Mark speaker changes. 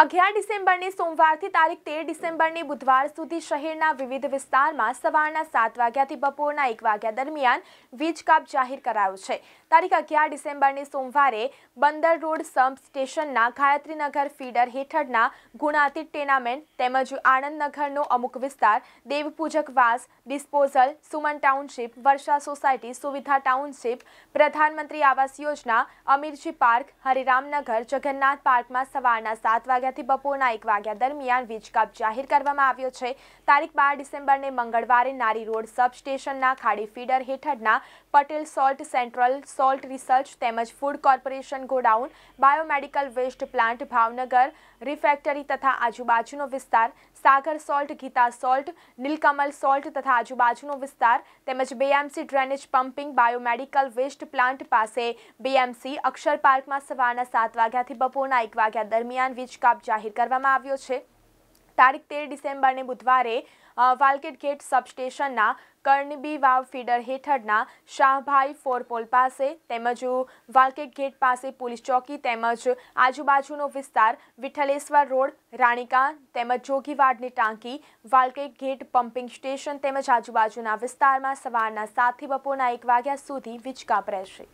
Speaker 1: અગિયાર ડિસેમ્બરની સોમવારથી તારીખ તેર ડિસેમ્બરની બુધવાર સુધી શહેરના વિવિધ વિસ્તારમાં સવારના સાત વાગ્યાથી બપોરના એક વાગ્યા દરમિયાન વીજ કાપ જાહેર કરાયો છે તારીખ અગિયાર ડિસેમ્બરની સોમવારે બંદર રોડ સબ સ્ટેશનના ગાયત્રીનગર ફીડર હેઠળના ગુણાતીત ટેનામેન્ટ તેમજ આણંદનગરનો અમુક વિસ્તાર દેવપૂજક વાસ disposal Suman township Varsha society Suvidha township Pradhan Mantri Awas યોજના અમીરજી પાર્ક હરિરામનગર જગન્નાથ પાર્કમાં સવારના સાત વાગ્યા વાગ્યાથી બપોરના એક વાગ્યા દરમિયાન વીજ કાપ જાહેર કરવામાં આવ્યો છે તારીખ બાર ડિસેમ્બરને મંગળવારે નારી રોડ સબસ્ટેશનના ખાડી ફીડર હેઠળના Patel salt central salt research તેમજ food corporation godown biomedical waste plant Bhavnagar refractory તથા આજુબાજુનો વિસ્તાર Sagar salt Geeta salt Neelkamal salt તથા આજુબાજુનો વિસ્તાર તેમજ BMC drainage pumping biomedical waste plant પાસે બીએમસી અક્ષર પાર્કમાં સવારના સાત વાગ્યાથી બપોરના એક વાગ્યા દરમિયાન વીજ હિસાબ જાહેર કરવામાં આવ્યો છે તારીખ તેર ડિસેમ્બરને બુધવારે વાલકેટ ગેટ સબસ્ટેશનના કર્ણબી વાવ ફીડર હેઠળના શાહભાઈ ફોરપોલ પાસે તેમજ વાલકેટ ગેટ પાસે પોલીસ ચોકી તેમજ આજુબાજુનો વિસ્તાર વિઠ્ઠલેશ્વર રોડ રાણીકા તેમજ જોગીવાડની ટાંકી વાલકેટ ગેટ પમ્પિંગ સ્ટેશન તેમજ આજુબાજુના વિસ્તારમાં સવારના સાતથી બપોરના એક વાગ્યા સુધી વીજકાપ રહેશે